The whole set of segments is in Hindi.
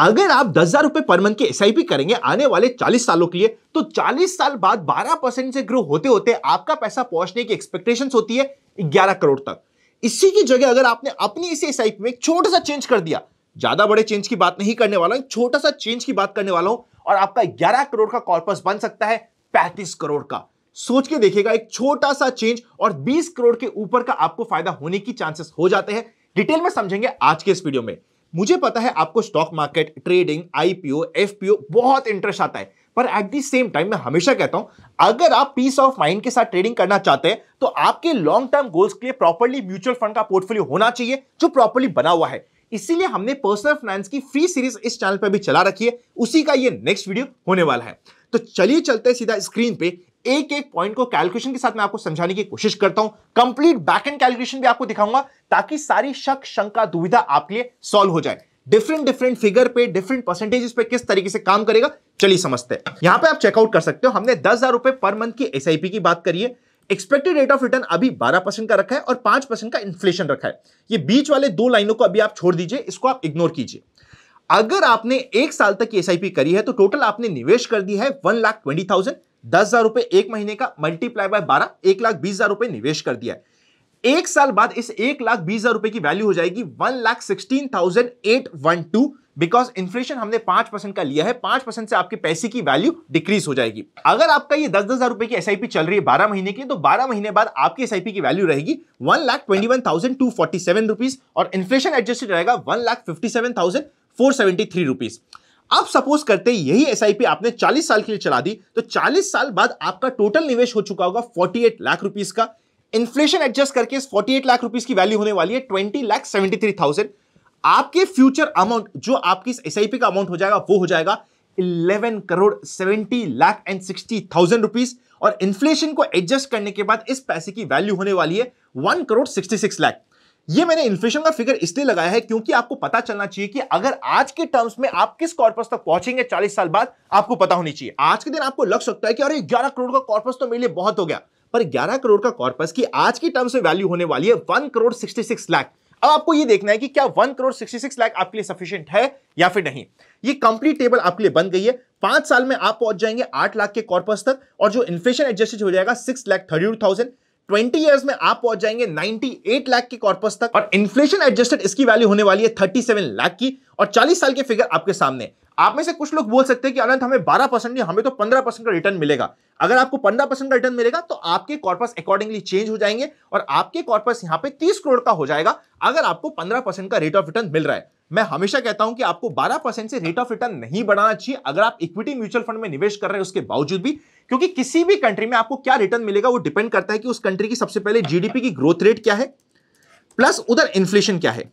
अगर आप दस हजार रुपए पर मंथ की एस करेंगे आने वाले चालीस सालों के लिए तो चालीस साल बाद बारह परसेंट से ग्रो होते होते आपका पैसा पहुंचने की एक्सपेक्टेशन होती है ग्यारह करोड़ तक इसी की जगह अगर आपने अपनी इसी एस में छोटा सा चेंज कर दिया ज्यादा बड़े चेंज की बात नहीं करने वाला हूं छोटा सा चेंज की बात करने वाला हूं और आपका ग्यारह करोड़ का कॉर्पस बन सकता है पैंतीस करोड़ का सोच के देखिएगा एक छोटा सा चेंज और बीस करोड़ के ऊपर का आपको फायदा होने की चांसेस हो जाते हैं डिटेल में समझेंगे आज के इस वीडियो में मुझे पता है आपको stock market trading IPO FPO बहुत इंटरेस्ट आता है पर एट द सेम टाइम मैं हमेशा कहता हूं अगर आप पीस ऑफ माइंड के साथ ट्रेडिंग करना चाहते हैं तो आपके लॉन्ग टर्म गोल्स के लिए प्रॉपरली म्यूचुअल फंड का पोर्टफोलियो होना चाहिए जो प्रॉपरली बना हुआ है इसीलिए हमने पर्सनल फाइनेंस की फ्री सीरीज इस चैनल पर भी चला रखी है उसी का ये नेक्स्ट वीडियो होने वाला है तो चलिए चलते हैं सीधा स्क्रीन पे एक एक पॉइंट को कैलकुलेशन के साथ मैं आपको समझाने की कोशिश करता हूं कंप्लीट बैक एंड कैलकुलेशन भी आपको दिखाऊंगा ताकि सारी शक शंका दुविधा आपके लिए सॉल्व हो जाए डिफरेंट डिफरेंट फिगर पे डिफरेंट परसेंटेजेस पे किस तरीके से काम करेगा चलिए समझते हैं यहां पे आप चेकआउट कर सकते हो हमने दस हजार रुपए पर मंथ की एस की बात करिए एक्सपेक्टेड रेट ऑफ रिटर्न अभी 12 परसेंट का रखा है और 5 परसेंट का इन्फ्लेशन रखा है ये बीच वाले दो लाइनों को अभी आप छोड़ दीजिए इसको आप इग्नोर कीजिए अगर आपने एक साल तक की एस करी है तो टोटल आपने निवेश कर दी है वन लाख ट्वेंटी थाउजेंड दस हजार रुपए एक महीने का मल्टीप्लाई बाय बारह एक लाख बीस हजार रुपए निवेश कर दिया है एक साल बाद इस एक लाख बीस हजार रुपए की वैल्यू हो जाएगी one lakh sixteen thousand eight one two because inflation हमने पांच परसेंट का लिया है पांच परसेंट से आपके पैसे की वैल्यू डिक्रीज हो जाएगी अगर आपका ये दस दस हजार रुपए की एस चल रही है बारह महीने की तो बारह महीने बाद आपकी एस की वैल्यू रहेगी one lakh twenty one thousand two forty seven rupees और इन्फ्लेशन एडजस्टेड रहेगा one lakh fifty seven thousand four seventy three rupees आप सपोज करते यही एस आपने 40 साल के लिए चला दी तो 40 साल बाद आपका टोटल निवेश हो चुका होगा 48 लाख रुपीस का इन्फ्लेशन एडजस्ट करके इस 48 लाख रुपीस की वैल्यू होने वाली है 20 लाख 73,000 आपके फ्यूचर अमाउंट जो आपकी इस एस का अमाउंट हो जाएगा वो हो जाएगा 11 करोड़ 70 लाख एंड 60,000 रुपीज और इन्फ्लेशन को एडजस्ट करने के बाद इस पैसे की वैल्यू होने वाली है 1 करोड़ 66 लाख ये मैंने इन्फ्लेशन का फिगर इसलिए लगाया है क्योंकि आपको पता चलना चाहिए कि अगर आज के टर्म्स में आप किस कॉर्पस तक पहुंचेंगे 40 साल बाद आपको पता होनी चाहिए आज के दिन आपको लग सकता है कि अरे 11 करोड़ का कॉर्पस तो मेरे लिए बहुत हो गया पर 11 करोड़ का कॉर्पस की आज के टर्म्स में वैल्यू होने वाली है one crore sixty six lakh अब आपको ये देखना है कि क्या one crore sixty six lakh आपके लिए सफिशियंट है या फिर नहीं ये कंप्लीट टेबल आपके लिए बन गई है पांच साल में आप पहुंच जाएंगे आठ लाख के कॉर्पस तक और जो इन्फ्लेशन एडजस्टेड हो जाएगा six lakh thirty two thousand 20 years में आप पहुंच जाएंगे 98 लाख की कॉर्पस तक और इन्फ्लेशन एडजस्टेड इसकी वैल्यू होने वाली है 37 लाख की और 40 साल के फिगर आपके सामने आप में से कुछ लोग बोल सकते हैं कि अनंत हमें 12 परसेंट नहीं हमें तो 15 परसेंट का रिटर्न मिलेगा अगर आपको 15 परसेंट का रिटर्न मिलेगा तो आपके कॉर्पस अकॉर्डिंगली चेंज हो जाएंगे और आपके कॉर्पस यहां पे 30 करोड़ का हो जाएगा अगर आपको 15 परसेंट का रेट ऑफ रिटर्न मिल रहा है मैं हमेशा कहता हूं कि आपको 12 परसेंट से रेट ऑफ रिटर्न नहीं बढ़ाना चाहिए अगर आप इक्विटी म्यूचुअल फंड में निवेश कर रहे हैं उसके बावजूद भी क्योंकि किसी भी कंट्री में आपको क्या रिटर्न मिलेगा वो डिपेंड करता है कि उस कंट्री की सबसे पहले जीडीपी की ग्रोथ रेट क्या है प्लस उधर इन्फ्लेशन क्या है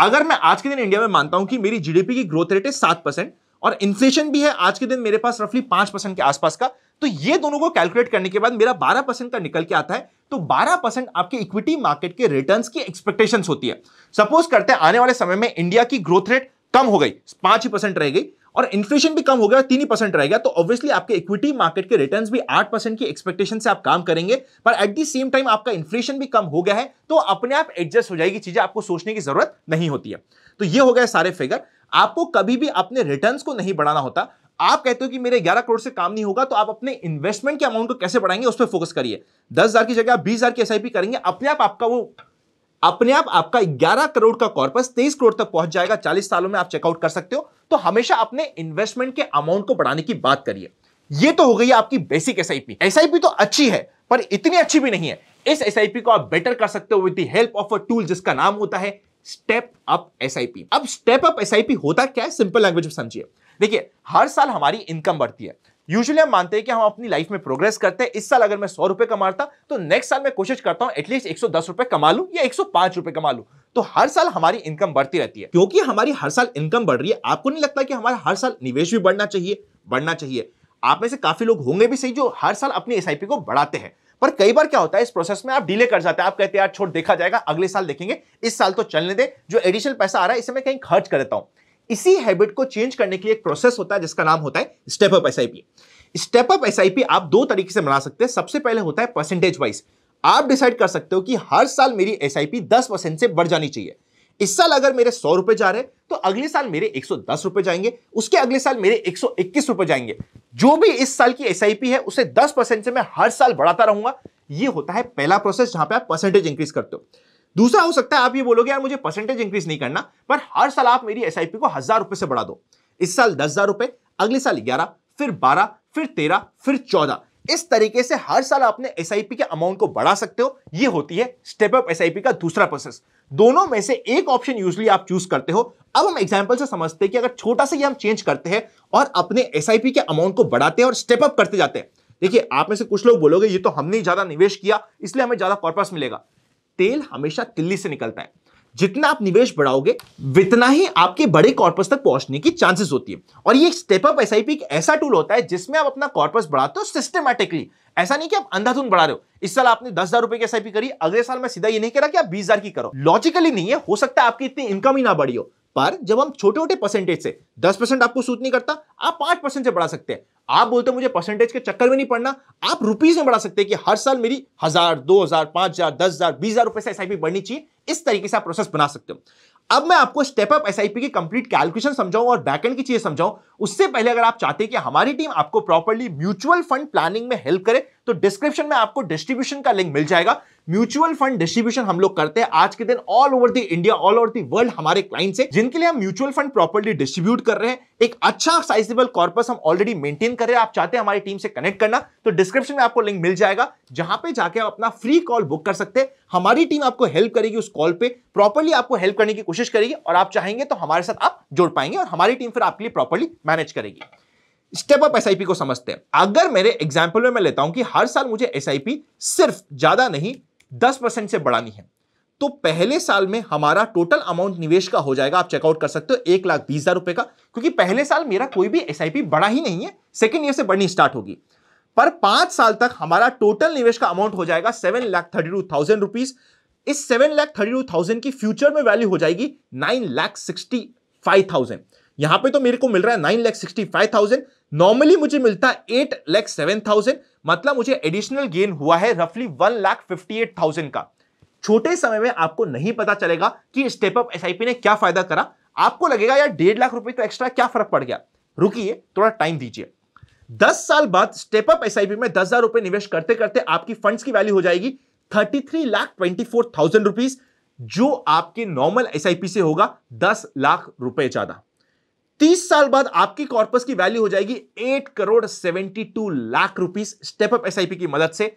अगर मैं आज के दिन इंडिया में मानता हूं कि मेरी जीडीपी की ग्रोथ रेट है सात परसेंट और इन्फ्लेशन भी है आज के दिन मेरे पास रफली पांच परसेंट के आसपास का तो ये दोनों को कैलकुलेट करने के बाद मेरा बारह परसेंट का निकल के आता है तो बारह परसेंट आपके इक्विटी मार्केट के रिटर्न की एक्सपेक्टेशन होती है सपोज करते हैं आने वाले समय में इंडिया की ग्रोथ रेट कम हो गई पांच ही परसेंट रह गई और इन्फ्लेशन भी कम हो गया तीन ही परसेंट रह गया तो ऑब्वियसली आपके इक्विटी मार्केट के रिटर्न्स भी आठ परसेंट की एक्सपेक्टेशन से आप काम करेंगे पर एट दी सेम टाइम आपका इन्फ्लेशन भी कम हो गया है तो अपने आप एडजस्ट हो जाएगी चीजें आपको सोचने की जरूरत नहीं होती है तो ये हो गया सारे फिगर आपको कभी भी अपने रिटर्न को नहीं बढ़ाना होता आप कहते हो कि मेरे 11 करोड़ से काम नहीं होगा तो आप अपने इन्वेस्टमेंट के अमाउंट को कैसे बढ़ाएंगे उस पर फोकस करिए 10,000 की जगह आप 20,000 की एसआईपी करेंगे अपने आप आपका वो अपने आप आपका 11 करोड़ का कॉर्पस 23 करोड़ तक पहुंच जाएगा 40 सालों में आप चेकआउट कर सकते हो तो हमेशा अपने इन्वेस्टमेंट के अमाउंट को बढ़ाने की बात करिए ये तो हो गई आपकी बेसिक एस आई तो अच्छी है पर इतनी अच्छी भी नहीं है इस एस को आप बेटर कर सकते हो with the help of a tool जिसका नाम होता है स्टेप अप एस अब स्टेप अप एस होता क्या है सिंपल लैंग्वेज में समझिए देखिए हर साल हमारी इनकम बढ़ती है यूजुअली हम मानते हैं कि हम अपनी लाइफ में प्रोग्रेस करते हैं इस साल अगर मैं सौ रुपए कमाता तो नेक्स्ट साल मैं कोशिश करता हूं एटलीस्ट एक सौ दस रुपए कमा लूं या एक सौ पांच रुपए कमा लूं तो हर साल हमारी इनकम बढ़ती रहती है क्योंकि हमारी हर साल इनकम बढ़ रही है आपको नहीं लगता कि हमारा हर साल निवेश भी बढ़ना चाहिए बढ़ना चाहिए आप में से काफी लोग होंगे भी सही जो हर साल अपनी एस को बढ़ाते हैं पर कई बार क्या होता है इस प्रोसेस में आप डिले कर जाते हैं आप कहते हैं यार छोड़ देखा जाएगा अगले साल देखेंगे इस साल तो चलने दे जो एडिशनल पैसा आ रहा है इसे मैं कहीं खर्च कर देता हूं इसी हैबिट को चेंज करने के लिए एक प्रोसेस होता है जिसका नाम होता है step up SIP step up SIP आप दो तरीके से बना सकते हैं सबसे पहले होता है परसेंटेज वाइज आप डिसाइड कर सकते हो कि हर साल मेरी एस आई से बढ़ जानी चाहिए इस साल अगर मेरे सौ रुपए जा रहे तो अगले साल मेरे एक सौ दस रुपए जाएंगे उसके अगले साल मेरे एक सौ इक्कीस रुपए जाएंगे जो भी इस साल की एस आई पी है उसे दस परसेंट से मैं हर साल बढ़ाता रहूंगा ये होता है पहला प्रोसेस जहां पे आप परसेंटेज इंक्रीज करते हो दूसरा हो सकता है आप ये बोलोगे यार मुझे परसेंटेज इंक्रीज नहीं करना पर हर साल आप मेरी एस को हजार रुपए से बढ़ा दो इस साल दस हजार रुपए अगले साल ग्यारह फिर बारह फिर तेरह फिर चौदह इस तरीके से हर साल आपने एस के अमाउंट को बढ़ा सकते हो ये होती है स्टेप अप एस का दूसरा प्रोसेस दोनों में से एक ऑप्शन यूजली आप चूज करते हो अब हम एग्जाम्पल से समझते हैं कि अगर छोटा सा ये हम चेंज करते हैं और अपने एस के अमाउंट को बढ़ाते हैं और स्टेप अप करते जाते हैं देखिए आप में से कुछ लोग बोलोगे ये तो हमने ज्यादा निवेश किया इसलिए हमें ज्यादा पर्पस मिलेगा तेल हमेशा तिल्ली से निकलता है जितना आप निवेश बढ़ाओगे उतना ही आपके बड़े कॉर्पस तक पहुंचने की चांसेस होती है और ये स्टेप अप एस एक ऐसा टूल होता है जिसमें आप अपना कॉर्पस बढ़ाते हो सिस्टमेटिकली ऐसा नहीं कि आप अंधाधुन बढ़ा रहे हो इस साल आपने दस हजार रुपए की एस करी अगले साल में सीधा ये नहीं कह रहा कि आप बीस की करो लॉजिकली नहीं है हो सकता है आपकी इतनी इनकम ही ना बढ़ी हो पर जब हम छोटे छोटे परसेंटेज से दस परसेंट आपको सूट नहीं करता आप पांच परसेंट से बढ़ा सकते हैं आप बोलते हो मुझे परसेंटेज के चक्कर में नहीं पड़ना आप रुपीज में बढ़ा सकते हैं कि हर साल मेरी हजार दो हजार पांच हजार दस हजार बीस हजार रुपए से एसआईपी बढ़नी चाहिए इस तरीके से आप प्रोसेस बना सकते हो अब मैं आपको स्टेप अप एसआईपी की कंप्लीट कैलकुलेशन समझाऊं और बैकएंड की चीजें समझाऊं उससे पहले अगर आप चाहते हैं कि हमारी टीम आपको प्रॉपरली म्यूचुअल फंड प्लानिंग में हेल्प करे तो डिस्क्रिप्शन में आपको डिस्ट्रीब्यूशन का लिंक मिल जाएगा म्यूचुअल फंड डिस्ट्रीब्यूशन हम लोग करते हैं आज के दिन all over the India all over the world हमारे क्लाइंट से जिनके लिए हम म्यूचुअल फंड प्रॉपर्ली डिस्ट्रीब्यूट कर रहे हैं एक अच्छा साइजेबल कॉर्पस हम ऑलरेडी मेंटेन कर रहे हैं आप चाहते हैं हमारी टीम से कनेक्ट करना तो डिस्क्रिप्शन में आपको लिंक मिल जाएगा जहां पे जाके आप अपना फ्री कॉल बुक कर सकते हैं हमारी टीम आपको हेल्प करेगी उस कॉल पे प्रॉपरली आपको हेल्प करने की कोशिश करेगी और आप चाहेंगे तो हमारे साथ आप जोड़ पाएंगे और हमारी टीम फिर आपके लिए प्रॉपरली मैनेज करेगी स्टेप अप एसआईपी को समझते हैं अगर मेरे एग्जाम्पल में मैं लेता हूं कि हर साल मुझे एसआईपी सिर्फ ज्यादा नहीं दस परसेंट से बढ़ानी है तो पहले साल में हमारा टोटल अमाउंट निवेश का हो जाएगा आप चेकआउट कर सकते हो एक लाख बीस हजार रुपए का क्योंकि पहले साल मेरा कोई भी एस बढ़ा ही नहीं है सेकेंड ईयर से बढ़नी स्टार्ट होगी पर पांच साल तक हमारा टोटल निवेश का अमाउंट हो जाएगा seven lakh thirty two thousand rupees इस seven lakh thirty two thousand की फ्यूचर में वैल्यू हो जाएगी nine lakh sixty five thousand यहां पे तो मेरे को मिल रहा है nine lakh sixty five thousand normally मुझे मिलता है एट लैख सेवन थाउजेंड मतलब मुझे एडिशनल गेन हुआ है रफली one lakh fifty eight thousand का छोटे समय में आपको नहीं पता चलेगा कि स्टेप अप एसआईपी ने क्या फायदा करा आपको लगेगा यार डेढ़ लाख रुपए तो एक्स्ट्रा क्या फर्क पड़ गया रुकिए थोड़ा टाइम दीजिए दस साल बाद स्टेप अप एसआईपी में दस हजार रुपए निवेश करते करते आपकी फंड्स की वैल्यू हो जाएगी thirty three lakh twenty four thousand rupees जो आपके नॉर्मल एसआईपी से होगा दस लाख रुपए ज्यादा तीस साल बाद आपकी कॉर्पस की वैल्यू हो जाएगी eight crore seventy two lakh rupees step up SIP की मदद से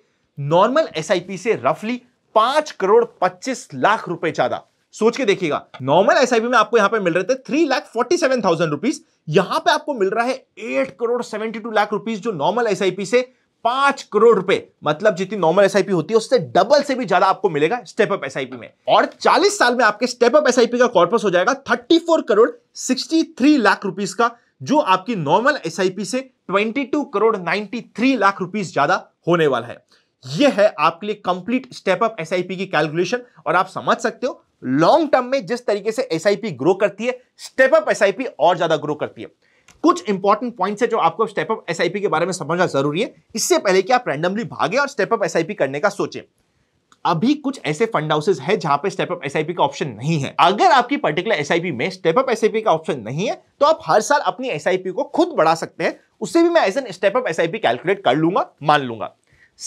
नॉर्मल एसआईपी से रफली पांच करोड़ पच्चीस लाख रुपए ज्यादा सोच के देखिएगा नॉर्मल एसआईपी में आपको यहां पे मिल रहे थे three lakh forty seven thousand rupees यहां पे आपको मिल रहा है eight crore seventy two lakh rupees जो नॉर्मल एसआईपी से पांच करोड़ रुपए मतलब जितनी नॉर्मल एसआईपी होती है उससे डबल से भी ज्यादा आपको मिलेगा स्टेप अप एसआईपी में और 40 साल में आपके स्टेप अप एसआईपी का कॉर्पस हो जाएगा 34 करोड़ 63 लाख रुपीस का जो आपकी नॉर्मल एसआईपी से 22 करोड़ 93 लाख रुपीस ज्यादा होने वाला है यह है आपके लिए कंप्लीट स्टेप अप एसआईपी की कैलकुलेशन और आप समझ सकते हो लॉन्ग टर्म में जिस तरीके से एसआईपी ग्रो करती है स्टेप अप एसआईपी और ज्यादा ग्रो करती है कुछ इंपॉर्टेंट पॉइंट्स है जो आपको स्टेप अप एसआईपी के बारे में समझना जरूरी है इससे पहले कि आप रैंडमली भागे और स्टेप अप एसआईपी करने का सोचे अभी कुछ ऐसे फंड हाउसेज है जहां पे एस आई पी का ऑप्शन नहीं है अगर आपकी पर्टिकुलर एस आई पी में स्टेपअप एस आई पी का ऑप्शन नहीं है तो आप हर साल अपनी एस आई पी को खुद बढ़ा सकते हैं उससे भी मैं as an step up P calculate कर लूंगा मान लूंगा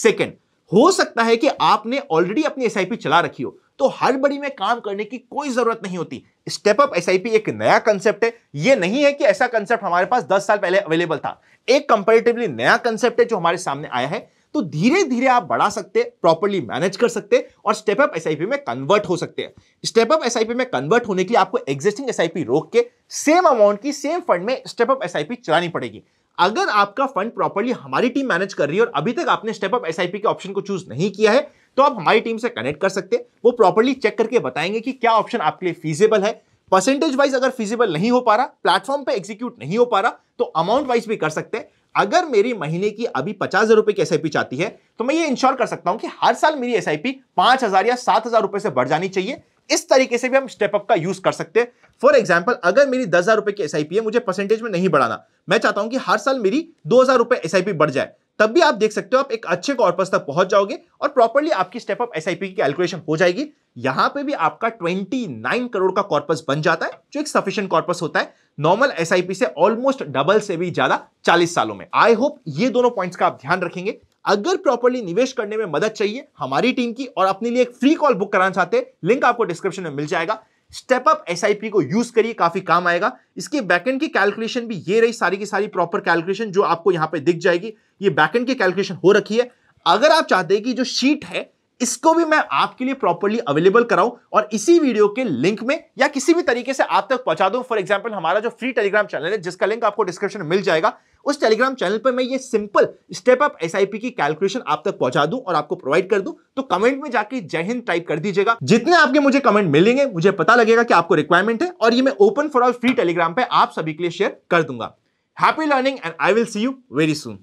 सेकेंड हो सकता है कि आपने ऑलरेडी अपनी एस आई पी चला रखी हो तो बड़ी में काम करने की कोई जरूरत नहीं होती स्टेप अप एसआईपी एक नया कंसेप्ट है यह नहीं है कि ऐसा कंसेप्ट हमारे पास 10 साल पहले अवेलेबल था एक कंपेरेटिवली नया कंसेप्ट है जो हमारे सामने आया है तो धीरे धीरे आप बढ़ा सकते प्रॉपरली मैनेज कर सकते और स्टेप अप एसआईपी में कन्वर्ट हो सकते हैं स्टेप अप एसआईपी में कन्वर्ट होने के लिए आपको एग्जिस्टिंग एसआईपी रोक के सेम अमाउंट की सेम फंड में स्टेप अप एसआईपी चलानी पड़ेगी अगर आपका फंड प्रॉपरली हमारी टीम मैनेज कर रही है और अभी तक आपने स्टेप अप एसआईपी के ऑप्शन को चूज नहीं किया है तो आप हमारी टीम से कनेक्ट कर सकते हैं वो प्रॉपरली चेक करके बताएंगे कि क्या ऑप्शन आपके लिए फीजेबल है परसेंटेज वाइज अगर फीजेबल नहीं हो पा रहा प्लेटफॉर्म पे एग्जीक्यूट नहीं हो पा रहा तो अमाउंट वाइज भी कर सकते हैं अगर मेरी महीने की अभी पचास हजार रुपए की एस चाहती है तो मैं ये इंश्योर कर सकता हूं कि हर साल मेरी एस आई पी पांच हजार या सात हजार रुपए से बढ़ जानी चाहिए इस तरीके से भी हम स्टेप अप का यूज कर सकते हैं फॉर एग्जाम्पल अगर मेरी दस हजार रुपए की एस है मुझे परसेंटेज में नहीं बढ़ाना मैं चाहता हूं कि हर साल मेरी दो हजार रुपए एस बढ़ जाए तब भी आप देख सकते हो आप एक अच्छे कॉर्पस तक पहुंच जाओगे और प्रॉपरली आपकी स्टेप अप एस की कैलकुलेशन हो जाएगी यहां पे भी आपका 29 करोड़ का कॉर्पस बन जाता है जो एक सफिशियंट कॉर्पस होता है नॉर्मल एस से ऑलमोस्ट डबल से भी ज्यादा 40 सालों में आई होप ये दोनों पॉइंट्स का आप ध्यान रखेंगे अगर प्रॉपरली निवेश करने में मदद चाहिए हमारी टीम की और अपने लिए एक फ्री कॉल बुक कराना चाहते हैं लिंक आपको डिस्क्रिप्शन में मिल जाएगा स्टेप अप एस को यूज करिए काफी काम आएगा इसके बैकेंड की कैलकुलेशन भी ये रही सारी की सारी प्रॉपर कैलकुलेशन जो आपको यहां पे दिख जाएगी ये बैकेंड की कैलकुलेशन हो रखी है अगर आप चाहते हैं कि जो शीट है इसको भी मैं आपके लिए प्रॉपरली अवेलेबल कराऊं और इसी वीडियो के लिंक में या किसी भी तरीके से आप तक पहुंचा दूं फॉर एग्जाम्पल हमारा जो फ्री टेलीग्राम चैनल है जिसका लिंक आपको डिस्क्रिप्शन मिल जाएगा उस टेलीग्राम चैनल पर मैं ये सिंपल स्टेप अप एस की कैलकुलेशन आप तक पहुंचा दूं और आपको प्रोवाइड कर दूं तो कमेंट में जाके जय हिंद टाइप कर दीजिएगा जितने आपके मुझे कमेंट मिलेंगे मुझे पता लगेगा कि आपको रिक्वायरमेंट है और ये मैं open for all free Telegram पर आप सभी के लिए शेयर कर दूंगा happy learning and I will see you very soon